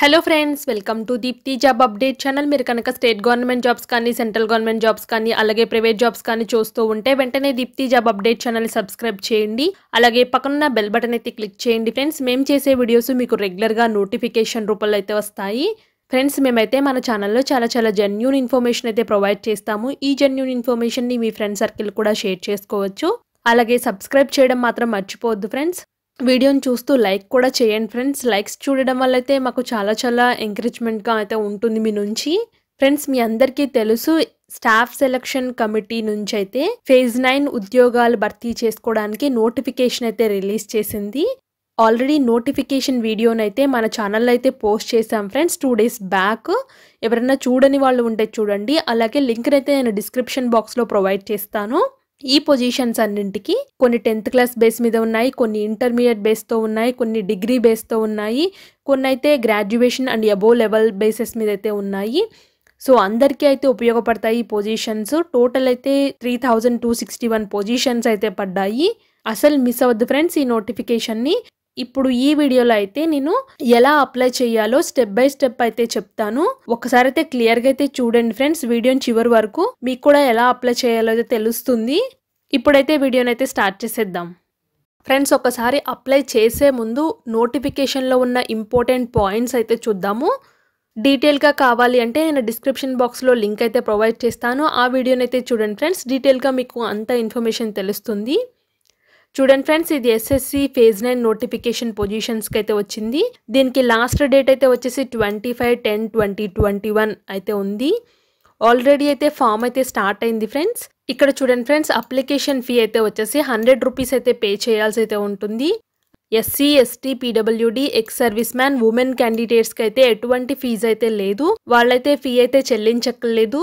hello friends welcome to Deepti job update channel మీరు కనుక state government jobs కానీ central government jobs కానీ అలాగే ప్రైవేట్ జాబ్స్ కానీ చూస్తూ ఉంటే వెంటనే Deepti job update channel subscribe చేయండి అలాగే పక్కనున్న బెల్ బటన్ అయితే క్లిక్ చేయండి ఫ్రెండ్స్ మేము చేసే వీడియోస్ మీకు రెగ్యులర్గా నోటిఫికేషన్ రూపంలో అయితే వస్తాయి ఫ్రెండ్స్ మేమైతే మన ఛానల్లో చాలా చాలా జెన్యున్ ఇన్ఫర్మేషన్ అయితే ప్రొవైడ్ చేస్తాము ఈ జెన్యున్ ఇన్ఫర్మేషన్ని మీ ఫ్రెండ్ సర్కిల్ కూడా షేర్ చేసుకోవచ్చు అలాగే సబ్స్క్రైబ్ చేయడం మాత్రం మర్చిపోవద్దు ఫ్రెండ్స్ వీడియోని చూస్తూ లైక్ కూడా చేయండి ఫ్రెండ్స్ లైక్స్ చూడడం వల్ల అయితే మాకు చాలా చాలా ఎంకరేజ్మెంట్గా అయితే ఉంటుంది మీ నుంచి ఫ్రెండ్స్ మీ అందరికీ తెలుసు స్టాఫ్ సెలక్షన్ కమిటీ నుంచి అయితే ఫేజ్ నైన్ ఉద్యోగాలు భర్తీ చేసుకోవడానికి నోటిఫికేషన్ అయితే రిలీజ్ చేసింది ఆల్రెడీ నోటిఫికేషన్ వీడియోనైతే మన ఛానల్లో అయితే పోస్ట్ చేసాం ఫ్రెండ్స్ టూ డేస్ బ్యాక్ ఎవరైనా చూడని వాళ్ళు ఉంటే చూడండి అలాగే లింక్ అయితే నేను డిస్క్రిప్షన్ బాక్స్లో ప్రొవైడ్ చేస్తాను ఈ పొజిషన్స్ అన్నింటికి కొన్ని టెన్త్ క్లాస్ బేస్ మీద ఉన్నాయి కొన్ని ఇంటర్మీడియట్ బేస్తో ఉన్నాయి కొన్ని డిగ్రీ బేస్తో ఉన్నాయి కొన్ని అయితే graduation and above level bases మీద అయితే ఉన్నాయి సో అందరికీ అయితే ఉపయోగపడతాయి ఈ పొజిషన్స్ టోటల్ అయితే three thousand two sixty one positions అయితే పడ్డాయి అసలు మిస్ అవ్వద్దు ఫ్రెండ్స్ ఈ నోటిఫికేషన్ని ఇప్పుడు ఈ వీడియోలో అయితే నేను ఎలా అప్లై చేయాలో స్టెప్ బై స్టెప్ అయితే చెప్తాను ఒకసారి అయితే క్లియర్గా అయితే చూడండి ఫ్రెండ్స్ వీడియోని చివరి వరకు మీకు కూడా ఎలా అప్లై చేయాలో తెలుస్తుంది ఇప్పుడైతే వీడియోని అయితే స్టార్ట్ చేసేద్దాం ఫ్రెండ్స్ ఒకసారి అప్లై చేసే ముందు నోటిఫికేషన్లో ఉన్న ఇంపార్టెంట్ పాయింట్స్ అయితే చూద్దాము డీటెయిల్గా కావాలి అంటే నేను డిస్క్రిప్షన్ బాక్స్లో లింక్ అయితే ప్రొవైడ్ చేస్తాను ఆ వీడియోని అయితే చూడండి ఫ్రెండ్స్ డీటెయిల్గా మీకు అంత ఇన్ఫర్మేషన్ తెలుస్తుంది చూడండి ఫ్రెండ్స్ ఇది ఎస్ఎస్సి ఫేజ్ నైన్ నోటిఫికేషన్ పొజిషన్స్కి అయితే వచ్చింది దీనికి లాస్ట్ డేట్ అయితే వచ్చేసి twenty five ten twenty twenty one అయితే ఉంది ఆల్రెడీ అయితే ఫామ్ అయితే స్టార్ట్ అయింది ఫ్రెండ్స్ ఇక్కడ చూడండి ఫ్రెండ్స్ అప్లికేషన్ ఫీ అయితే వచ్చేసి హండ్రెడ్ రూపీస్ అయితే పే చేయాల్సి అయితే ఉంటుంది SC ST PWD ex service man women క్యాండిడేట్స్కి అయితే ఎటువంటి ఫీజు అయితే లేదు వాళ్ళైతే ఫీ అయితే చెల్లించక్కర్లేదు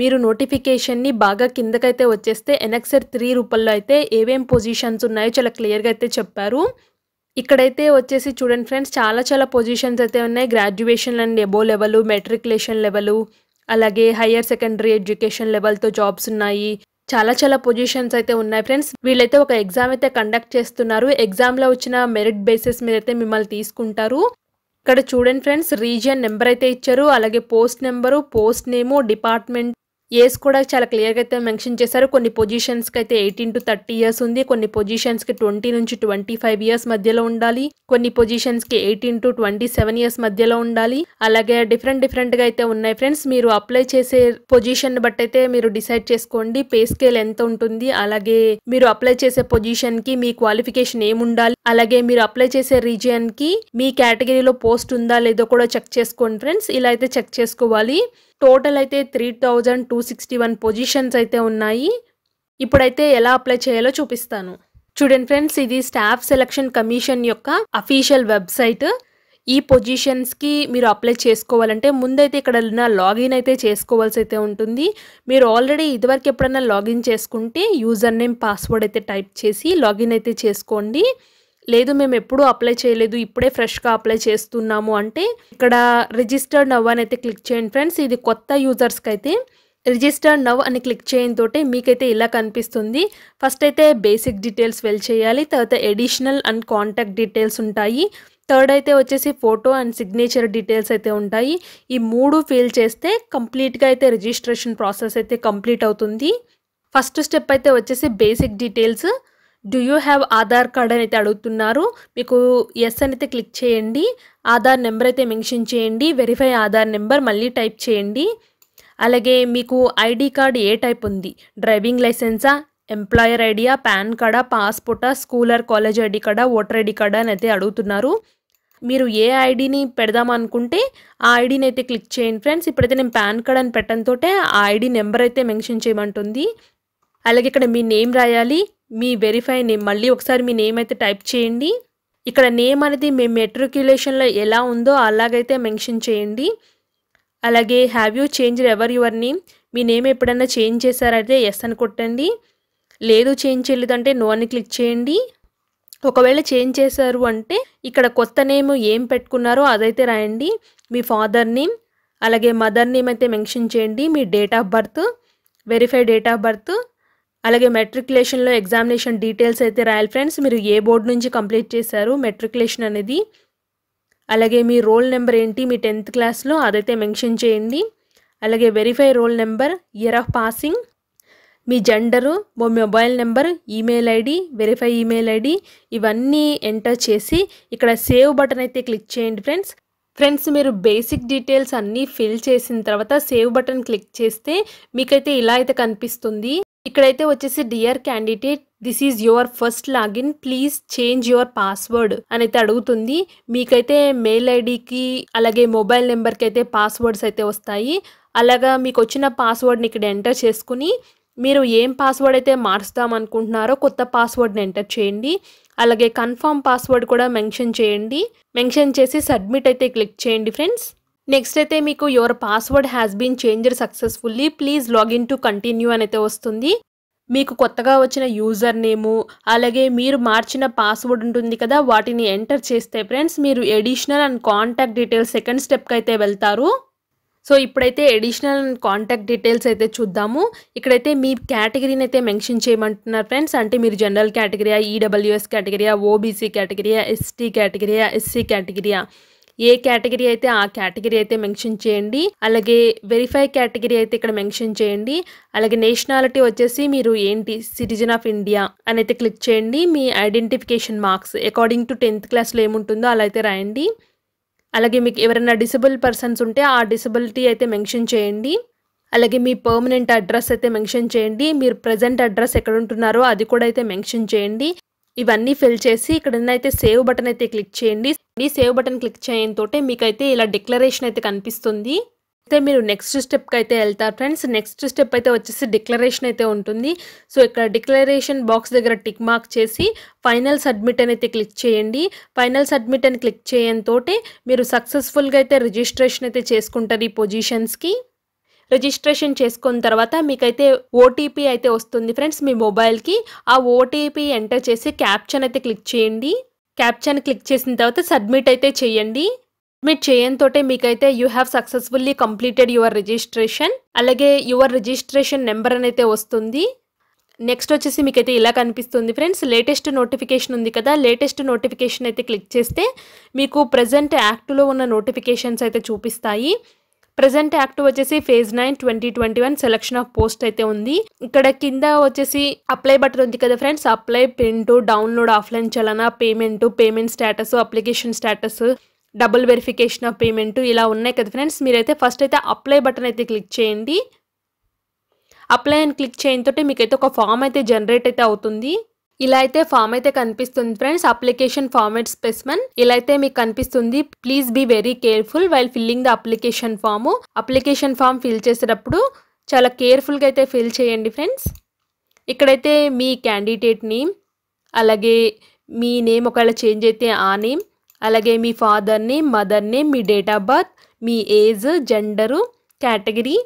మీరు నోటిఫికేషన్ని బాగా కిందకైతే వచ్చేస్తే ఎనక్సర్ త్రీ రూపంలో అయితే ఏవేం పొజిషన్స్ ఉన్నాయో చాలా క్లియర్గా అయితే చెప్పారు ఇక్కడైతే వచ్చేసి చూడండి ఫ్రెండ్స్ చాలా చాలా పొజిషన్స్ అయితే ఉన్నాయి graduation and above level matriculation level అలాగే హయ్యర్ సెకండరీ ఎడ్యుకేషన్ లెవెల్తో జాబ్స్ ఉన్నాయి చాలా చాలా పొజిషన్స్ అయితే ఉన్నాయి ఫ్రెండ్స్ వీళ్ళైతే ఒక ఎగ్జామ్ అయితే కండక్ట్ చేస్తున్నారు ఎగ్జామ్లో వచ్చిన మెరిట్ బేసిస్ మీద అయితే మిమ్మల్ని తీసుకుంటారు ఇక్కడ చూడండి ఫ్రెండ్స్ రీజియన్ నెంబర్ అయితే ఇచ్చారు అలాగే post number post name department age కూడా చాలా క్లియర్గా అయితే మెన్షన్ చేశారు కొన్ని పొజిషన్స్కి అయితే ఎయిటీన్ టు థర్టీ ఇయర్స్ ఉంది కొన్ని పొజిషన్స్కి ట్వంటీ నుంచి ట్వంటీ ఫైవ్ ఇయర్స్ మధ్యలో ఉండాలి కొన్ని పొజిషన్స్కి eighteen to twenty seven years మధ్యలో ఉండాలి అలాగే డిఫరెంట్ డిఫరెంట్గా అయితే ఉన్నాయి ఫ్రెండ్స్ మీరు అప్లై చేసే పొజిషన్ బట్టి అయితే మీరు డిసైడ్ చేసుకోండి పే స్కేల్ ఎంత ఉంటుంది అలాగే మీరు అప్లై చేసే పొజిషన్కి మీ క్వాలిఫికేషన్ ఏముండాలి అలాగే మీరు అప్లై చేసే రీజియన్కి మీ కేటగిరీలో పోస్ట్ ఉందా లేదో కూడా చెక్ చేసుకోండి ఫ్రెండ్స్ ఇలా అయితే చెక్ చేసుకోవాలి టోటల్ అయితే three thousand two sixty one positions అయితే ఉన్నాయి ఇప్పుడైతే ఎలా అప్లై చేయాలో చూపిస్తాను చూడండి ఫ్రెండ్స్ ఇది స్టాఫ్ సెలక్షన్ కమిషన్ యొక్క అఫీషియల్ వెబ్సైట్ ఈ పొజిషన్స్కి మీరు అప్లై చేసుకోవాలంటే ముందైతే ఇక్కడ నా లాగిన్ అయితే చేసుకోవాల్సి అయితే ఉంటుంది మీరు ఆల్రెడీ ఇదివరకు ఎప్పుడైనా లాగిన్ చేసుకుంటే యూజర్ నేమ్ పాస్వర్డ్ అయితే టైప్ చేసి లాగిన్ అయితే చేసుకోండి లేదు మేము ఎప్పుడూ అప్లై చేయలేదు ఇప్పుడే ఫ్రెష్గా అప్లై చేస్తున్నాము అంటే ఇక్కడ రిజిస్టర్డ్ నవ్ అని అయితే క్లిక్ చేయండి ఫ్రెండ్స్ ఇది కొత్త యూజర్స్కి అయితే రిజిస్టర్డ్ నవ్ అని క్లిక్ తోటే మీకైతే ఇలా కనిపిస్తుంది ఫస్ట్ అయితే బేసిక్ డీటెయిల్స్ వెల్ చేయాలి తర్వాత ఎడిషనల్ అండ్ కాంటాక్ట్ డీటెయిల్స్ ఉంటాయి థర్డ్ అయితే వచ్చేసి ఫోటో అండ్ సిగ్నేచర్ డీటెయిల్స్ అయితే ఉంటాయి ఈ మూడు ఫిల్ చేస్తే కంప్లీట్గా అయితే రిజిస్ట్రేషన్ ప్రాసెస్ అయితే కంప్లీట్ అవుతుంది ఫస్ట్ స్టెప్ అయితే వచ్చేసి basic details do you have Aadhaar card అని అయితే అడుగుతున్నారు మీకు ఎస్ అని అయితే క్లిక్ చేయండి ఆధార్ నెంబర్ అయితే మెన్షన్ చేయండి వెరిఫై ఆధార్ నెంబర్ మళ్ళీ టైప్ చేయండి అలాగే మీకు ఐడి కార్డ్ ఏ టైప్ ఉంది డ్రైవింగ్ లైసెన్సా ఎంప్లాయర్ ఐడియా పాన్ కార్డా పాస్పోర్టా స్కూలర్ కాలేజ్ ఐడి కార్డా ఓటర్ ఐడి కార్డా అని అయితే అడుగుతున్నారు మీరు ఏ ఐడిని పెడదామనుకుంటే ఆ ఐడిని అయితే క్లిక్ చేయండి ఫ్రెండ్స్ ఇప్పుడైతే నేను పాన్ కార్డ్ అని పెట్టడంతో ఆ ఐడి నెంబర్ అయితే మెన్షన్ చేయమంటుంది అలాగే ఇక్కడ మీ నేమ్ రాయాలి మీ వెరిఫై నేమ్ మళ్ళీ ఒకసారి మీ నేమ్ అయితే టైప్ చేయండి ఇక్కడ నేమ్ అనేది మీ మెట్రిక్యులేషన్లో ఎలా ఉందో అలాగైతే మెన్షన్ చేయండి అలాగే have you change ever your name మీ నేమ్ ఎప్పుడన్నా చేంజ్ చేశారైతే ఎస్ అని కొట్టండి లేదు చేంజ్ చేయలేదు అంటే నో అని క్లిక్ చేయండి ఒకవేళ చేంజ్ చేశారు అంటే ఇక్కడ కొత్త నేమ్ ఏం పెట్టుకున్నారో అదైతే రాయండి మీ ఫాదర్ నేమ్ అలాగే మదర్ నేమ్ అయితే మెన్షన్ చేయండి మీ date of birth verify date of birth అలాగే మెట్రికులేషన్లో ఎగ్జామినేషన్ డీటెయిల్స్ అయితే రాయల్ ఫ్రెండ్స్ మీరు ఏ బోర్డు నుంచి కంప్లీట్ చేశారు మెట్రికులేషన్ అనేది అలాగే మీ రోల్ నెంబర్ ఏంటి మీ టెన్త్ క్లాస్లో అదైతే మెన్షన్ చేయండి అలాగే verify roll number year of passing మీ gender mobile number email ID verify email ID ఇవన్నీ ఎంటర్ చేసి ఇక్కడ సేవ్ బటన్ అయితే క్లిక్ చేయండి ఫ్రెండ్స్ ఫ్రెండ్స్ మీరు బేసిక్ డీటెయిల్స్ అన్నీ ఫిల్ చేసిన తర్వాత సేవ్ బటన్ క్లిక్ చేస్తే మీకైతే ఇలా అయితే కనిపిస్తుంది ఇక్కడైతే వచ్చేసి dear candidate this is your first login please change your password అని అయితే అడుగుతుంది మీకైతే మెయిల్ ఐడికి అలాగే మొబైల్ నెంబర్కి అయితే పాస్వర్డ్స్ అయితే వస్తాయి అలాగా మీకు వచ్చిన పాస్వర్డ్ని ఇక్కడ ఎంటర్ చేసుకుని మీరు ఏం పాస్వర్డ్ అయితే మార్చుదాం అనుకుంటున్నారో కొత్త పాస్వర్డ్ని ఎంటర్ చేయండి అలాగే కన్ఫర్మ్ పాస్వర్డ్ కూడా మెన్షన్ చేయండి మెన్షన్ చేసి సబ్మిట్ అయితే క్లిక్ చేయండి ఫ్రెండ్స్ నెక్స్ట్ అయితే మీకు your password has been changed successfully please login to continue అయితే వస్తుంది మీకు కొత్తగా వచ్చిన యూజర్ నేము అలాగే మీరు మార్చిన పాస్వర్డ్ ఉంటుంది కదా వాటిని ఎంటర్ చేస్తే ఫ్రెండ్స్ మీరు additional and contact details second స్టెప్కి అయితే వెళ్తారు సో ఇప్పుడైతే ఎడిషనల్ అండ్ కాంటాక్ట్ డీటెయిల్స్ అయితే చూద్దాము ఇక్కడైతే మీ కేటగిరీని అయితే మెన్షన్ చేయమంటున్నారు ఫ్రెండ్స్ అంటే మీరు జనరల్ కేటగిరియా ఈడబ్ల్యూఎస్ కేటగిరియా ఓబీసీ కేటగిరియా ఎస్టీ కేటగిరియా ఎస్సీ కేటగిరియా ఏ కేటగిరీ అయితే ఆ కేటగిరీ అయితే మెన్షన్ చేయండి అలాగే వెరిఫై కేటగిరీ అయితే ఇక్కడ మెన్షన్ చేయండి అలాగే నేషనాలిటీ వచ్చేసి మీరు ఏంటి సిటిజన్ ఆఫ్ ఇండియా అని అయితే క్లిక్ చేయండి మీ identification marks according to tenth క్లాస్లో ఏముంటుందో అలా అయితే రాయండి అలాగే మీకు ఎవరైనా డిసబుల్ పర్సన్స్ ఉంటే ఆ డిసబిలిటీ అయితే మెన్షన్ చేయండి అలాగే మీ పర్మనెంట్ అడ్రస్ అయితే మెన్షన్ చేయండి మీరు ప్రజెంట్ అడ్రస్ ఎక్కడ ఉంటున్నారో అది కూడా అయితే మెన్షన్ చేయండి ఇవన్నీ ఫిల్ చేసి ఇక్కడ అయితే సేవ్ బటన్ అయితే క్లిక్ చేయండి ఈ సేవ్ బటన్ క్లిక్ చేయడంతోటే మీకైతే ఇలా డిక్లరేషన్ అయితే కనిపిస్తుంది అయితే మీరు నెక్స్ట్ స్టెప్కి అయితే వెళ్తారు ఫ్రెండ్స్ నెక్స్ట్ స్టెప్ అయితే వచ్చేసి డిక్లరేషన్ అయితే ఉంటుంది సో ఇక్కడ డిక్లరేషన్ బాక్స్ దగ్గర టిక్ మార్క్ చేసి ఫైనల్ సబ్మిట్ అని అయితే క్లిక్ చేయండి ఫైనల్ సబ్మిట్ అని క్లిక్ చేయడంతో మీరు సక్సెస్ఫుల్గా అయితే రిజిస్ట్రేషన్ అయితే చేసుకుంటారు ఈ పొజిషన్స్కి రిజిస్ట్రేషన్ చేసుకున్న తర్వాత మీకైతే ఓటీపీ అయితే వస్తుంది ఫ్రెండ్స్ మీ మొబైల్కి ఆ ఓటీపీ ఎంటర్ చేసి క్యాప్షన్ అయితే క్లిక్ చేయండి క్యాప్షన్ క్లిక్ చేసిన తర్వాత సబ్మిట్ అయితే చేయండి సబ్మిట్ చేయంతోటే మీకైతే you have successfully completed your registration అలాగే యువర్ రిజిస్ట్రేషన్ నెంబర్ అనేది వస్తుంది నెక్స్ట్ వచ్చేసి మీకైతే ఇలా కనిపిస్తుంది ఫ్రెండ్స్ లేటెస్ట్ నోటిఫికేషన్ ఉంది కదా లేటెస్ట్ నోటిఫికేషన్ అయితే క్లిక్ చేస్తే మీకు ప్రజెంట్ యాక్ట్లో ఉన్న నోటిఫికేషన్స్ అయితే చూపిస్తాయి ప్రజెంట్ యాక్టివ్ వచ్చేసి phase nine twenty twenty one selection of post అయితే ఉంది ఇక్కడ కింద వచ్చేసి అప్లై బటన్ ఉంది కదా friends apply print download offline చలన payment payment status application status double verification of payment ఇలా ఉన్నాయి కదా ఫ్రెండ్స్ మీరైతే ఫస్ట్ అయితే అప్లై బటన్ అయితే క్లిక్ చేయండి అప్లై అని క్లిక్ చేయంతో మీకైతే ఒక ఫామ్ అయితే జనరేట్ అయితే అవుతుంది ఇలా అయితే ఫామ్ అయితే కనిపిస్తుంది ఫ్రెండ్స్ అప్లికేషన్ ఫార్మేట్ స్పెసిమెన్ ఇలా అయితే మీకు కనిపిస్తుంది please be very careful while filling the application form application form fill చేసేటప్పుడు చాలా కేర్ఫుల్గా అయితే ఫిల్ చేయండి ఫ్రెండ్స్ ఇక్కడైతే మీ క్యాండిడేట్ నేమ్ అలాగే మీ నేమ్ ఒకవేళ చేంజ్ అయితే ఆ నేమ్ అలాగే మీ ఫాదర్ నేమ్ మదర్ నేమ్ మీ డేట్ ఆఫ్ బర్త్ మీ age gender category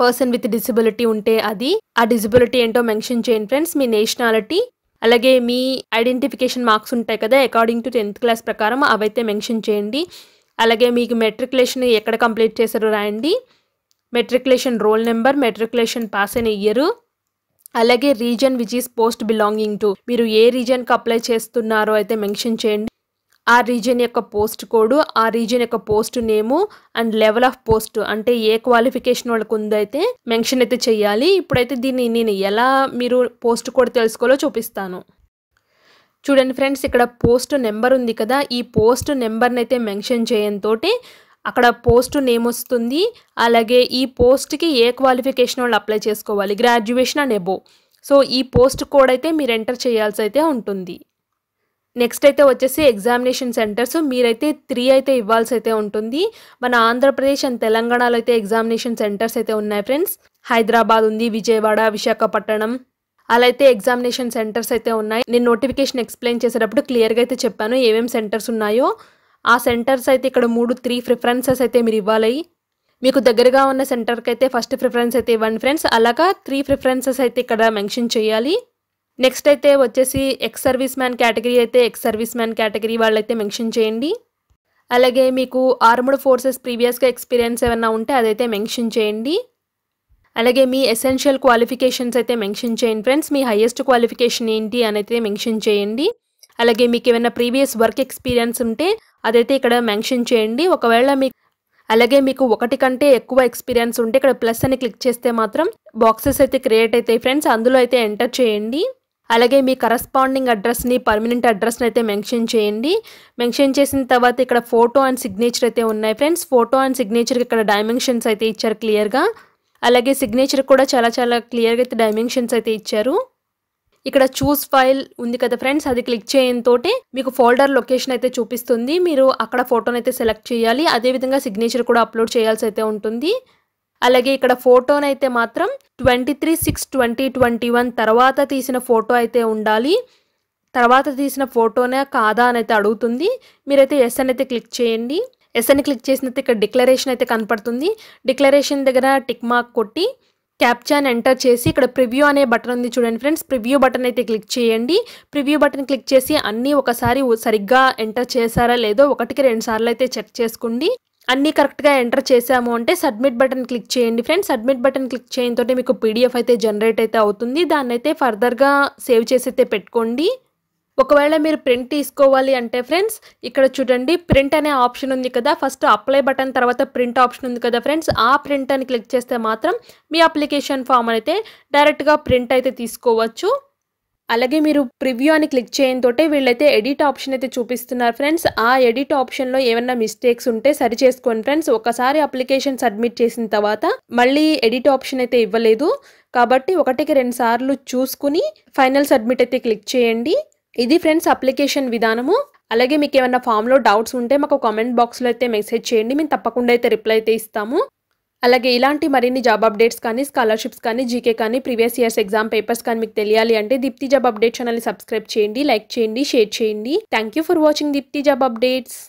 person with disability ఉంటే అది ఆ డిసబిలిటీ ఏంటో మెన్షన్ చేయండి ఫ్రెండ్స్ మీ నేషనాలిటీ అలాగే మీ ఐడెంటిఫికేషన్ మార్క్స్ ఉంటాయి కదా అకార్డింగ్ టు టెన్త్ క్లాస్ ప్రకారం అవైతే మెన్షన్ చేయండి అలాగే మీకు మెట్రికులేషన్ ఎక్కడ కంప్లీట్ చేశారో రాయండి matriculation roll number matriculation pass అయిన ఇయరు అలాగే region which is post belonging to మీరు ఏ రీజన్కి అప్లై చేస్తున్నారో అయితే మెన్షన్ చేయండి ఆ రీజియన్ యొక్క పోస్ట్ కోడ్ ఆ రీజియన్ యొక్క post name and level of post అంటే ఏ క్వాలిఫికేషన్ వాళ్ళకు ఉందైతే మెన్షన్ అయితే చేయాలి ఇప్పుడైతే దీన్ని నేను ఎలా మీరు పోస్ట్ కోడ్ తెలుసుకోవాలో చూపిస్తాను చూడండి ఫ్రెండ్స్ ఇక్కడ పోస్ట్ నెంబర్ ఉంది కదా ఈ పోస్ట్ నెంబర్ని అయితే మెన్షన్ చేయంతో అక్కడ పోస్ట్ నేమ్ వస్తుంది అలాగే ఈ పోస్ట్కి ఏ క్వాలిఫికేషన్ వాళ్ళు అప్లై చేసుకోవాలి గ్రాడ్యుయేషన్ అండ్ ఎబో సో ఈ పోస్ట్ కోడ్ అయితే మీరు ఎంటర్ చేయాల్సి అయితే ఉంటుంది నెక్స్ట్ అయితే వచ్చేసి ఎగ్జామినేషన్ సెంటర్స్ మీరైతే త్రీ అయితే ఇవ్వాల్సి అయితే ఉంటుంది మన ఆంధ్రప్రదేశ్ అండ్ తెలంగాణలో అయితే ఎగ్జామినేషన్ సెంటర్స్ అయితే ఉన్నాయి ఫ్రెండ్స్ హైదరాబాద్ ఉంది విజయవాడ విశాఖపట్నం అలా అయితే ఎగ్జామినేషన్ సెంటర్స్ అయితే ఉన్నాయి నేను నోటిఫికేషన్ ఎక్స్ప్లెయిన్ చేసేటప్పుడు క్లియర్గా అయితే చెప్పాను ఏమేమి సెంటర్స్ ఉన్నాయో ఆ సెంటర్స్ అయితే ఇక్కడ మూడు త్రీ ప్రిఫరెన్సెస్ అయితే మీరు ఇవ్వాలి మీకు దగ్గరగా ఉన్న సెంటర్కి అయితే ఫస్ట్ ప్రిఫరెన్స్ అయితే ఇవ్వండి ఫ్రెండ్స్ అలాగా త్రీ ప్రిఫరెన్సెస్ అయితే ఇక్కడ మెన్షన్ చేయాలి నెక్స్ట్ అయితే వచ్చేసి ఎక్స్ సర్వీస్ మ్యాన్ కేటగిరీ అయితే ఎక్స్ సర్వీస్ మ్యాన్ కేటగిరీ వాళ్ళైతే మెన్షన్ చేయండి అలాగే మీకు ఆర్మ్డ్ ఫోర్సెస్ ప్రీవియస్గా ఎక్స్పీరియన్స్ ఏమైనా ఉంటే అదైతే మెన్షన్ చేయండి అలాగే మీ ఎసెన్షియల్ క్వాలిఫికేషన్స్ అయితే మెన్షన్ చేయండి ఫ్రెండ్స్ మీ హయ్యెస్ట్ క్వాలిఫికేషన్ ఏంటి అని అయితే మెన్షన్ చేయండి అలాగే మీకు ఏమైనా ప్రీవియస్ వర్క్ ఎక్స్పీరియన్స్ ఉంటే అదైతే ఇక్కడ మెన్షన్ చేయండి ఒకవేళ మీకు అలాగే మీకు ఒకటి కంటే ఎక్కువ ఎక్స్పీరియన్స్ ఉంటే ఇక్కడ ప్లస్ అని క్లిక్ చేస్తే మాత్రం బాక్సెస్ అయితే క్రియేట్ అవుతాయి ఫ్రెండ్స్ అందులో అయితే ఎంటర్ చేయండి అలాగే మీ కరస్పాండింగ్ అడ్రస్ని పర్మనెంట్ అడ్రస్ని అయితే మెన్షన్ చేయండి మెన్షన్ చేసిన తర్వాత ఇక్కడ ఫోటో అండ్ సిగ్నేచర్ అయితే ఉన్నాయి ఫ్రెండ్స్ ఫోటో అండ్ సిగ్నేచర్కి ఇక్కడ డైమెన్షన్స్ అయితే ఇచ్చారు క్లియర్గా అలాగే సిగ్నేచర్ కూడా చాలా చాలా క్లియర్గా అయితే డైమెన్షన్స్ అయితే ఇచ్చారు ఇక్కడ చూస్ ఫైల్ ఉంది కదా ఫ్రెండ్స్ అది క్లిక్ తోటి మీకు ఫోల్డర్ లొకేషన్ అయితే చూపిస్తుంది మీరు అక్కడ ఫోటోనైతే సెలెక్ట్ చేయాలి అదేవిధంగా సిగ్నేచర్ కూడా అప్లోడ్ చేయాల్సి అయితే ఉంటుంది అలాగే ఇక్కడ ఫోటోనైతే మాత్రం twenty three six twenty twenty one తర్వాత తీసిన ఫోటో అయితే ఉండాలి తర్వాత తీసిన ఫోటోనే కాదా అని అయితే అడుగుతుంది మీరైతే ఎస్ అని అయితే క్లిక్ చేయండి ఎస్ అని క్లిక్ చేసినట్టు ఇక్కడ డిక్లరేషన్ అయితే కనపడుతుంది డిక్లరేషన్ దగ్గర టిక్ మార్క్ కొట్టి క్యాప్చాన్ ఎంటర్ చేసి ఇక్కడ ప్రివ్యూ అనే బటన్ ఉంది చూడండి ఫ్రెండ్స్ ప్రివ్యూ బటన్ అయితే క్లిక్ చేయండి ప్రివ్యూ బటన్ క్లిక్ చేసి అన్నీ ఒకసారి సరిగ్గా ఎంటర్ చేశారా లేదో ఒకటికి రెండు సార్లు అయితే చెక్ చేసుకోండి అన్నీ కరెక్ట్గా ఎంటర్ చేసాము అంటే సబ్మిట్ బటన్ క్లిక్ చేయండి ఫ్రెండ్స్ సబ్మిట్ బటన్ క్లిక్ చేయంతో మీకు పీడిఎఫ్ అయితే జనరేట్ అయితే అవుతుంది దాన్ని అయితే ఫర్దర్గా సేవ్ చేసి అయితే పెట్టుకోండి ఒకవేళ మీరు ప్రింట్ తీసుకోవాలి అంటే ఫ్రెండ్స్ ఇక్కడ చూడండి ప్రింట్ అనే ఆప్షన్ ఉంది కదా ఫస్ట్ అప్లై బటన్ తర్వాత ప్రింట్ ఆప్షన్ ఉంది కదా ఫ్రెండ్స్ ఆ ప్రింట్ అని క్లిక్ చేస్తే మాత్రం మీ అప్లికేషన్ ఫామ్ అయితే డైరెక్ట్గా ప్రింట్ అయితే తీసుకోవచ్చు అలాగే మీరు ప్రివ్యూ అని క్లిక్ తోటే వీళ్ళైతే ఎడిట్ ఆప్షన్ అయితే చూపిస్తున్నారు ఫ్రెండ్స్ ఆ ఎడిట్ ఆప్షన్లో ఏమైనా మిస్టేక్స్ ఉంటే సరి చేసుకోండి ఫ్రెండ్స్ ఒకసారి అప్లికేషన్ సబ్మిట్ చేసిన తర్వాత మళ్ళీ ఎడిట్ ఆప్షన్ అయితే ఇవ్వలేదు కాబట్టి ఒకటికి రెండు సార్లు చూసుకుని ఫైనల్ సబ్మిట్ అయితే క్లిక్ చేయండి ఇది ఫ్రెండ్స్ అప్లికేషన్ విధానము అలాగే మీకు ఏమైనా ఫామ్లో డౌట్స్ ఉంటే మాకు కామెంట్ బాక్స్లో అయితే మెసేజ్ చేయండి మేము తప్పకుండా అయితే రిప్లై అయితే ఇస్తాము అలాగే ఇలాంటి మరిన్ని జాబ్ అప్డేట్స్ కానీ స్కాలర్షిప్స్ కానీ జీకే కానీ ప్రీవియస్ ఇయర్స్ ఎగ్జామ్ పేపర్స్ కానీ మీకు తెలియాలి అంటే దీప్తి జాబ్ అప్డేట్ ఛానల్ని సబ్స్క్రైబ్ చేయండి లైక్ చేయండి షేర్ చేయండి thank you for watching Deepti job updates